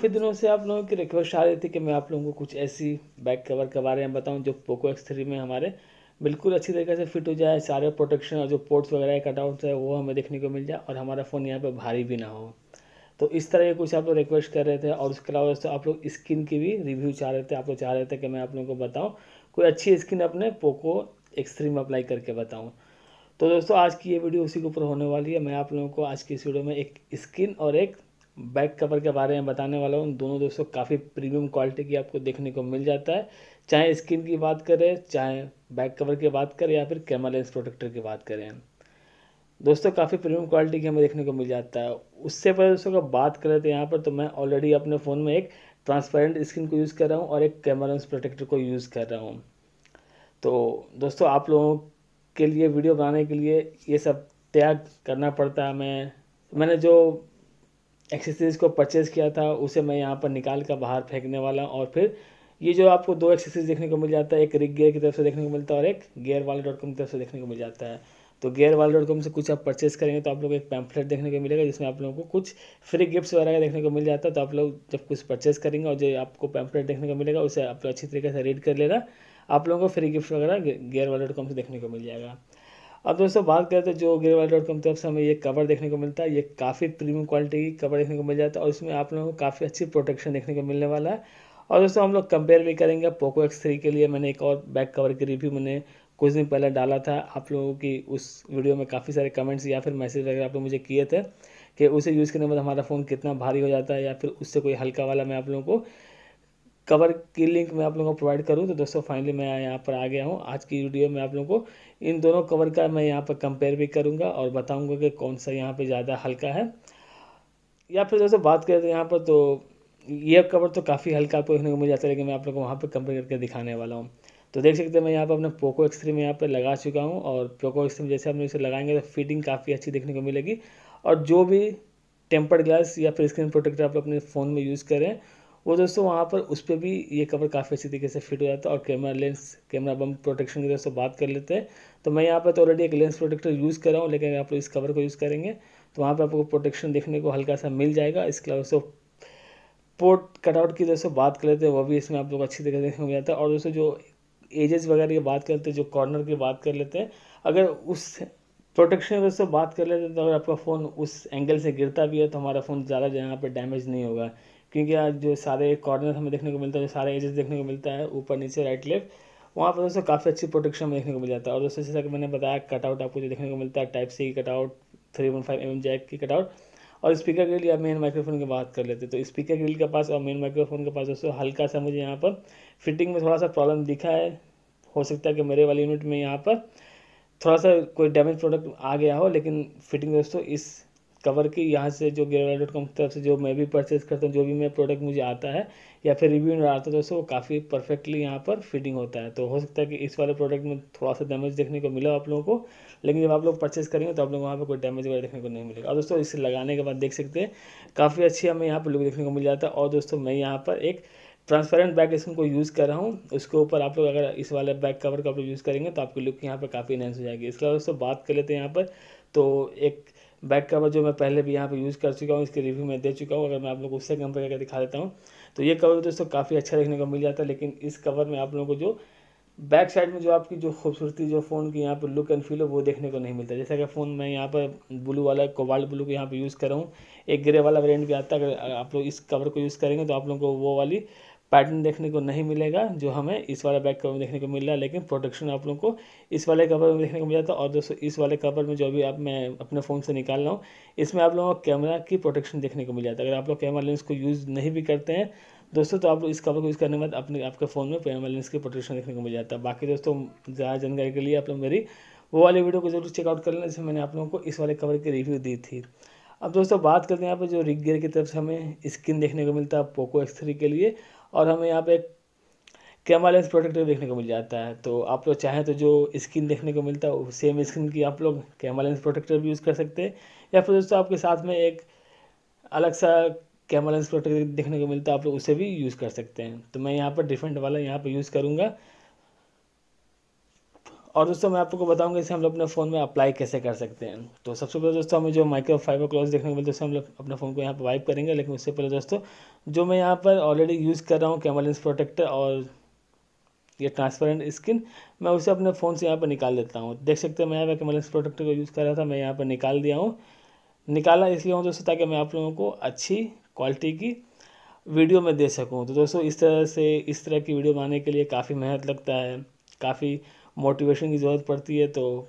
काफ़ी दिनों से आप लोगों की रिक्वेस्ट आ रही थी कि मैं आप लोगों को कुछ ऐसी बैक कवर के बारे में बताऊं जो पोको एक्स थ्री में हमारे बिल्कुल अच्छी तरीके से फिट हो जाए सारे प्रोटेक्शन और जो पोर्ट्स वगैरह कटआउट्स है वो हमें देखने को मिल जाए और हमारा फ़ोन यहाँ पर भारी भी ना हो तो इस तरह के कुछ आप लोग रिक्वेस्ट कर रहे थे और उसके अलावा दोस्तों आप लोग स्किन की भी रिव्यू चाह रहे थे आप लोग चाह रहे थे कि मैं आप लोगों को बताऊँ कोई अच्छी स्किन अपने पोको एक्स थ्री में अप्लाई करके बताऊँ तो दोस्तों आज की ये वीडियो उसी के ऊपर होने वाली है मैं आप लोगों को आज की इस वीडियो में एक स्किन और एक बैक कवर के बारे में बताने वाला हूँ दोनों दोस्तों काफ़ी प्रीमियम क्वालिटी की आपको देखने को मिल जाता है चाहे स्क्रीन की बात करें चाहे बैक कवर की बात करें या फिर कैमरा लेंस प्रोटेक्टर की बात करें दोस्तों काफ़ी प्रीमियम क्वालिटी की हमें देखने को मिल जाता है उससे पहले दोस्तों अगर बात करें तो यहाँ पर तो मैं ऑलरेडी अपने फ़ोन में एक ट्रांसपेरेंट स्क्रीन को यूज़ कर रहा हूँ और एक कैमरा लेंस प्रोटेक्टर को यूज़ कर रहा हूँ तो दोस्तों आप लोगों के लिए वीडियो बनाने के लिए ये सब त्याग करना पड़ता है मैं मैंने जो एक्सेसरीज को परचेज किया था उसे मैं यहाँ पर निकाल कर बाहर फेंकने वाला हूँ और फिर ये जो आपको दो एक्सेसरीज देखने को मिल जाता है एक रिग गेयर की तरफ से देखने को मिलता है और एक गेयर वाले डॉट कॉम की तरफ से देखने को मिल जाता है तो गेयर वाले डॉट कॉम से कुछ आप परचेस करेंगे तो आप लोग एक पैम्फलेट देखने को मिलेगा जिसमें आप लोगों को कुछ फ्री गिफ्ट्स वगैरह देखने को मिल जाता है तो आप लोग जब कुछ परचेस करेंगे और जो आपको पैम्फलेट देखने को मिलेगा उसे आप लोग अच्छी तरीके से रीड कर लेना आप लोगों को फ्री गिफ्ट वगैरह गेयर वाले डॉट कॉम से देखने को मिल जाएगा अब दोस्तों बात करें तो जो अग्रवाल डॉट कॉम तरफ से हमें ये कवर देखने को मिलता है ये काफ़ी प्रीमियम क्वालिटी की कवर देखने को मिल जाता है और इसमें आप लोगों को काफ़ी अच्छी प्रोटेक्शन देखने को मिलने वाला है और दोस्तों हम लोग कंपेयर भी करेंगे पोको एक्स थ्री के लिए मैंने एक और बैक कवर की रिव्यू मैंने कुछ दिन पहले डाला था आप लोगों की उस वीडियो में काफ़ी सारे कमेंट्स या फिर मैसेज वगैरह आप लोग मुझे किए थे कि उसे यूज़ करने के बाद हमारा फ़ोन कितना भारी हो जाता है या फिर उससे कोई हल्का वाला मैं आप लोगों को कवर की लिंक मैं आप लोगों को प्रोवाइड करूँ तो दोस्तों फाइनली मैं यहाँ पर आ गया हूँ आज की वीडियो में आप लोगों को इन दोनों कवर का मैं यहाँ पर कंपेयर भी करूँगा और बताऊँगा कि कौन सा यहाँ पर ज़्यादा हल्का है या फिर दोस्तों बात करें तो यहाँ पर तो ये कवर तो काफ़ी हल्का आपको देखने को मिल जाता है लेकिन मैं आप लोग को वहाँ पर कंपेयर करके दिखाने वाला हूँ तो देख सकते हैं मैं यहाँ पर अपने पोको एक्सट्रीम में यहाँ पर लगा चुका हूँ और पोको एक्सट्रीम जैसे हम इसे लगाएंगे तो फिटिंग काफ़ी अच्छी देखने को मिलेगी और जो भी टेम्पर्ड ग्लास या फिर स्क्रीन प्रोटेक्टर आप अपने फ़ोन में यूज़ करें वो दोस्तों वहाँ पर उस पर भी ये कवर काफ़ी अच्छी तरीके से फिट हो जाता है और camera lens camera bump protection की दोस्तों बात कर लेते हैं तो मैं यहाँ पर तो ऑलरेडी एक लेंस प्रोटेक्टर यूज़ कर रहा हूँ लेकिन आप इस कवर को यूज़ करेंगे तो वहाँ पर आपको प्रोटेक्शन देखने को हल्का सा मिल जाएगा इसके अलावा दोस्तों पोर्ट कटआउट की दोस्तों बात कर लेते हैं वो भी इसमें आप लोग अच्छी तरीके से देखने को मिल जाता है और दोस्तों जो एजेस वगैरह की बात करते हैं जो कॉर्नर की बात कर लेते हैं अगर उस प्रोटेक्शन की दोस्तों बात कर लेते हैं तो अगर आपका फ़ोन उस एंगल से गिरता भी है तो हमारा फ़ोन ज़्यादा यहाँ पर डैमेज नहीं होगा क्योंकि आज जो सारे कॉर्नर हमें देखने को मिलता है जो सारे एजेस देखने को मिलता है ऊपर नीचे राइट लेफ्ट वहाँ पर दोस्तों काफ़ी अच्छी प्रोटेक्शन में देखने को मिल जाता है और दोस्तों जैसा कि मैंने बताया कटआउट आपको जो देखने को मिलता है टाइप सी की cutout three one five M jack की कटआउट और स्पीकर ग्रिल आप मेन माइक्रोफोन की बात कर लेते तो स्पीकर ग्रिल के पास और मेन माइक्रोफोन के पास दोस्तों हल्का सा मुझे यहाँ पर फिटिंग में थोड़ा सा प्रॉब्लम दिखा है हो सकता है कि मेरे वाले यूनिट में यहाँ पर थोड़ा सा कोई डैमेज प्रोडक्ट आ गया हो लेकिन फिटिंग दोस्तों इस कवर की यहाँ से जो गेरवा डॉट कॉम की तरफ से जो मैं भी परचेज़ करता हूँ जो भी मैं प्रोडक्ट मुझे आता है या फिर रिव्यू में आता है तो वो काफ़ी परफेक्टली यहाँ पर फिटिंग होता है तो हो सकता है कि इस वाले प्रोडक्ट में थोड़ा सा डैमेज देखने को मिला आप लोगों को लेकिन जब आप लोग परचेज़ करेंगे तो आप लोग वहाँ पर कोई डैमेज वगैरह देखने को नहीं मिलेगा और दोस्तों इसे लगाने के बाद देख सकते हैं काफ़ी अच्छी हमें यहाँ पर लुक देखने को मिल जाता है और दोस्तों मैं यहाँ पर एक ट्रांसपेरेंट बैग स्क्रीन को यूज़ कर रहा हूँ उसके ऊपर आप लोग अगर इस वाले बैग कवर का आप लोग यूज़ करेंगे तो आपकी लुक यहाँ पर काफ़ी इनहेंस हो जाएगी इसके अलावा दोस्तों बात कर लेते हैं यहाँ पर तो एक बैक कवर जो मैं पहले भी यहाँ पे यूज़ कर चुका हूँ इसके रिव्यू में दे चुका हूँ अगर मैं आप लोगों को उससे कंपेयर करके दिखा देता हूँ तो ये कवर दोस्तों काफ़ी अच्छा देखने को मिल जाता है लेकिन इस कवर में आप लोगों को जो बैक साइड में जो आपकी जो खूबसूरती जो फ़ोन की यहाँ पर लुक एंड फील हो वो देखने को नहीं मिलता जैसा कि फ़ोन मैं यहाँ पर ब्लू वाला कोबाल्ट ब्लू को यहाँ पर यूज़ कर रहा हूँ एक ग्रे वाला वेरियंट भी आता है अगर आप लोग इस कवर को यूज़ करेंगे तो आप लोगों को वो वाली पैटर्न देखने को नहीं मिलेगा जो हमें इस वाले बैक कवर में देखने को मिल रहा है लेकिन प्रोटेक्शन आप लोगों को इस वाले कवर में देखने को जाता है और दोस्तों इस वाले कवर में जो भी आप मैं अपने फ़ोन से निकाल रहा हूँ इसमें आप लोगों को कैमरा की प्रोटेक्शन देखने को मिल जाता है अगर आप लोग कैमरा लेंस को यूज़ नहीं भी करते हैं दोस्तों तो आप लोग इस कवर को यूज़ करने के बाद अपने आपके फ़ोन में कैमरा लेंस की प्रोटेक्शन देखने को मिल जाता है बाकी दोस्तों ज़्यादा जानकारी के लिए आप लोग मेरी वो वाली वीडियो को जरूर चेकआउट कर लेना जिसमें मैंने आप लोगों को इस वाले कवर की रिव्यू दी थी अब दोस्तों बात करते हैं यहाँ पर जो रिग गेयर की तरफ से हमें स्क्रीन देखने को मिलता है पोको एक्स थ्री के लिए और हमें यहाँ पे कैमरा लेंस प्रोटेक्टर देखने को मिल जाता है तो आप लोग चाहें तो जो स्क्रीन देखने को मिलता है सेम स्क्रीन की आप लोग कैमरा लेंस प्रोटेक्टर भी यूज़ कर सकते हैं या फिर दोस्तों आपके साथ में एक अलग सा कैमरा लेंस प्रोटेक्टर देखने को मिलता है आप लोग उसे भी यूज़ कर सकते हैं तो मैं यहाँ पर डिफरेंट वाला यहाँ पर यूज़ करूँगा और दोस्तों मैं आपको बताऊंगा इसे हम लोग अपने फ़ोन में अप्लाई कैसे कर सकते हैं तो सबसे पहले दोस्तों हमें जो माइक्रो फाइबर क्लॉथ देखने को मिलते हैं हम लोग अपने फ़ोन को यहाँ पर वाइप करेंगे लेकिन उससे पहले दोस्तों जो मैं यहाँ पर ऑलरेडी यूज़ कर रहा हूँ कैमरा प्रोटेक्टर और ये ट्रांसपेरेंट स्किन मैं उसे अपने फ़ोन से यहाँ पर निकाल देता हूँ देख सकते हैं मैं यहाँ पर कैमरा प्रोटेक्टर को यूज़ कर रहा था मैं यहाँ पर निकाल दिया हूँ निकाला इसलिए हूँ दोस्तों ताकि मैं आप लोगों को अच्छी क्वालिटी की वीडियो में दे सकूँ तो दोस्तों इस तरह से इस तरह की वीडियो बनाने के लिए काफ़ी मेहनत लगता है काफ़ी मोटिवेशन की ज़रूरत पड़ती है तो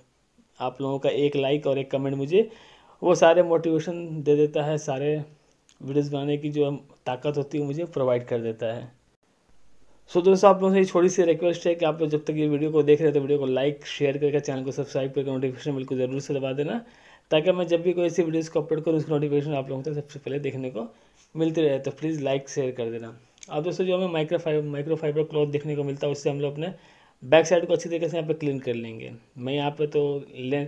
आप लोगों का एक लाइक और एक कमेंट मुझे वो सारे मोटिवेशन दे देता है सारे वीडियोस बनाने की जो ताकत होती है मुझे प्रोवाइड कर देता है सो so, दोस्तों आप लोगों से छोटी सी रिक्वेस्ट है कि आप लोग जब तक ये वीडियो को देख रहे हैं तो वीडियो को लाइक शेयर करके चैनल को सब्सक्राइब करके नोटिफिकेशन बिल्कुल ज़रूर से दबा देना ताकि मैं जब भी कोई ऐसी वीडियोज़ को अपलोड करूँ उसकी नोटिफिकेशन आप लोगों तक सबसे पहले देखने को मिलती रहे तो प्लीज़ लाइक शेयर कर देना और दोस्तों जो हमें माइक्रोफाइबर माइक्रोफाइबर क्लॉथ देखने को मिलता है उससे हम लोग अपने बैक साइड को अच्छी तरीके से यहाँ पे क्लीन कर लेंगे मैं यहाँ पे तो ले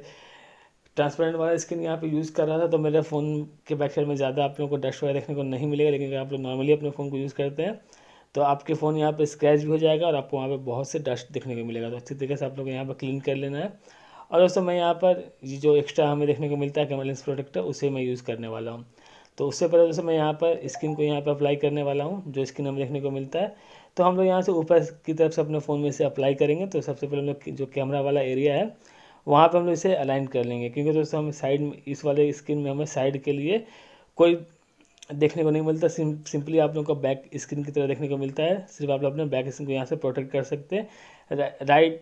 ट्रांसपेरेंट वाला स्किन यहाँ पे यूज़ कर रहा था तो मेरे फ़ोन के बैक साइड में ज़्यादा आप लोगों को डस्ट वगैरह देखने को नहीं मिलेगा लेकिन अगर आप लोग नॉर्मली अपने फ़ोन को यूज़ करते हैं तो आपके फ़ोन यहाँ पे स्क्रैच भी हो जाएगा और आपको वहाँ पे बहुत से डस्ट देखने को मिलेगा तो अच्छी तरीके से आप लोग यहाँ पर क्लीन कर लेना है और दोस्तों मैं यहाँ पर जो एक्स्ट्रा हमें देखने को मिलता है कैमरा लेंस प्रोटेक्टर उसे मैं यूज़ करने वाला हूँ तो उससे पहले जैसे मैं यहाँ पर स्क्रीन को यहाँ पर अप्लाई करने वाला हूँ जो स्किन हमें देखने को मिलता है तो हम लोग यहाँ से ऊपर की तरफ से अपने फ़ोन में इसे अप्लाई करेंगे तो सबसे पहले हम लोग जो कैमरा वाला एरिया है वहाँ पर हम लोग इसे अलाइन कर लेंगे क्योंकि दोस्तों हम साइड में इस वाले स्क्रीन में हमें साइड के लिए कोई देखने को नहीं मिलता सिम, सिंपली आप लोगों का बैक स्क्रीन की तरह देखने को मिलता है सिर्फ आप लोग अपने बैक स्क्रीन को यहाँ से प्रोटेक्ट कर सकते हैं रा, राइट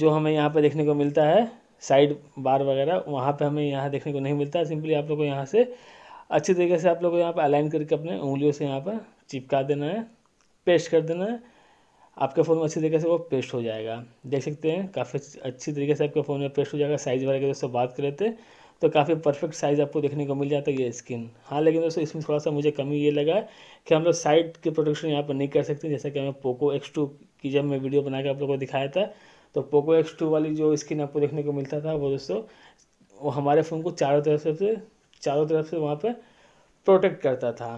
जो हमें यहाँ पर देखने को मिलता है साइड बार वगैरह वहाँ पे हमें यहाँ देखने को नहीं मिलता सिंपली आप लोग को यहाँ से अच्छी तरीके से आप लोग यहाँ पर अलाइन करके अपने उंगलियों से यहाँ पर चिपका देना है पेस्ट कर देना है आपके फ़ोन में अच्छी तरीके से वो पेस्ट हो जाएगा देख सकते हैं काफ़ी अच्छी तरीके से आपके फ़ोन में पेस्ट हो जाएगा साइज़ वगैरह की दोस्तों बात करें थे तो काफ़ी परफेक्ट साइज़ आपको देखने को मिल जाता है ये स्किन हाँ लेकिन दोस्तों इसमें थोड़ा सा मुझे कमी ये लगा कि हम लोग साइड के प्रोटेक्शन यहाँ पर नहीं कर सकते जैसा कि हमें पोको एक्स टू की जब मैं वीडियो बना के आप लोगों को दिखाया था तो पोको एक्स टू वाली जो स्किन आपको देखने को मिलता था वो दोस्तों वो हमारे फ़ोन को चारों तरफ से चारों तरफ से वहाँ पर प्रोटेक्ट करता था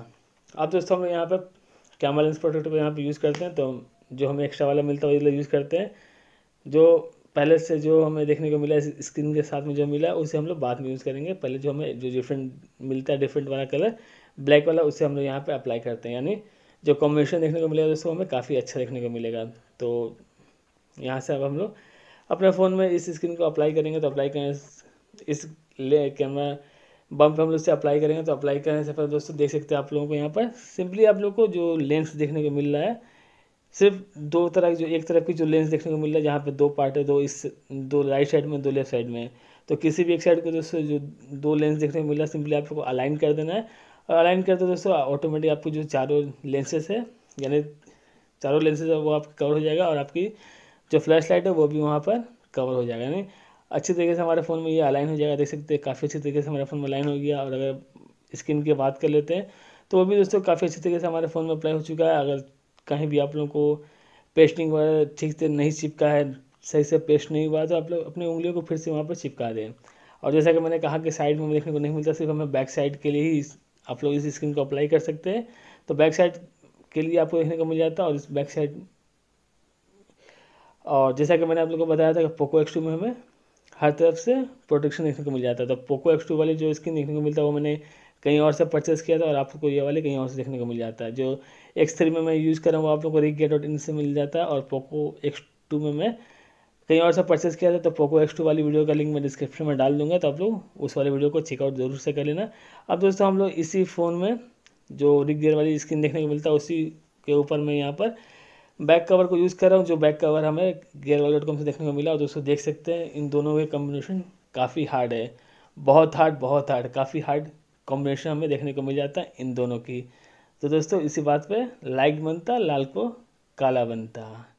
अब दोस्तों हम यहाँ पर कैमरा लेंस प्रोटेक्ट को यहाँ पर यूज़ करते हैं तो जो हमें एक्स्ट्रा वाला मिलता है वही यूज़ करते हैं जो पहले से जो हमें देखने को मिला स्क्रीन के साथ में जो मिला उसे हम लोग बाद में यूज़ करेंगे पहले जो हमें जो डिफरेंट मिलता है डिफरेंट वाला कलर ब्लैक वाला उसे हम लोग यहाँ पर अप्लाई करते हैं यानी जो कॉम्बिनेशन देखने को मिलेगा दोस्तों हमें काफ़ी अच्छा देखने को मिलेगा तो यहाँ से अब हम लोग अपने फ़ोन में इस स्क्रीन को अप्लाई करेंगे तो अप्लाई करें इस कैमरा बम पे हम लोग से अप्लाई करेंगे तो अप्लाई करने से पहले दोस्तों देख सकते हैं आप लोगों को यहाँ पर सिंपली आप लोग को जो लेंस देखने को मिल रहा है सिर्फ दो तरह की जो एक तरफ की जो लेंस देखने को मिल रहा है जहाँ पे दो पार्ट है दो इस दो राइट साइड में दो लेफ्ट साइड में तो किसी भी एक साइड को दोस्तों जो दो लेंस देखने को मिल रहा है सिंपली आप लोग को अलाइन कर देना है और अलाइन कर दो दोस्तों ऑटोमेटिक आपको जो चारों लेंसेज है यानी चारों लेंसेज है वो आप कवर हो जाएगा और आपकी जो फ्लैश लाइट है वो भी वहाँ पर कवर हो जाएगा यानी अच्छी तरीके से हमारे फ़ोन में ये अलाइन हो जाएगा देख सकते हैं काफ़ी अच्छी तरीके से हमारे फ़ोन में अलाइन हो गया और अगर स्क्रीन की बात कर लेते हैं तो वो भी दोस्तों काफ़ी अच्छी तरीके से हमारे फ़ोन में अप्लाई हो चुका है अगर कहीं भी आप लोगों को पेस्टिंग वगैरह ठीक से नहीं चिपका है सही से पेस्ट नहीं हुआ तो आप लोग अपनी उंगलियों को फिर से वहाँ पर चिपका दें और जैसा कि मैंने कहा कि साइड में देखने को नहीं मिलता सिर्फ हमें बैक साइड के लिए ही आप लोग इस स्क्रीन को अप्लाई कर सकते हैं तो बैक साइड के लिए आपको देखने को मिल जाता है और इस बैक साइड और जैसा कि मैंने आप लोगों को बताया था कि पोको एक्स में हमें हर तरफ से प्रोटेक्शन देखने को मिल जाता है तो पोको एक्स टू वाली जो स्क्रीन देखने को मिलता है वो मैंने कहीं और से परचेस किया था और आपको ये वाले कहीं और से देखने को मिल जाता है जो एक्स थ्री में मैं यूज़ कर रहा हूँ वो आप लोग को रिक गेट डॉट इन से मिल जाता है और पोको एक्स टू में मैं कहीं और से परचेस किया था तो पोको एक्स टू वाली वीडियो का लिंक मैं डिस्क्रिप्शन में डाल दूंगा तो आप लोग उस वाले वीडियो को चेकआउट जरूर से कर लेना अब दोस्तों हम लोग इसी फ़ोन में जो रिक गेट वाली स्क्रीन देखने को मिलता है उसी के ऊपर मैं यहाँ पर बैक कवर को यूज़ कर रहा हूँ जो बैक कवर हमें गेयर वाले डॉट कॉम से देखने को मिला और दोस्तों देख सकते हैं इन दोनों के कॉम्बिनेशन काफ़ी हार्ड है बहुत हार्ड बहुत हार्ड काफ़ी हार्ड कॉम्बिनेशन हमें देखने को मिल जाता है इन दोनों की तो दोस्तों इसी बात पे लाइक बनता लाल को काला बनता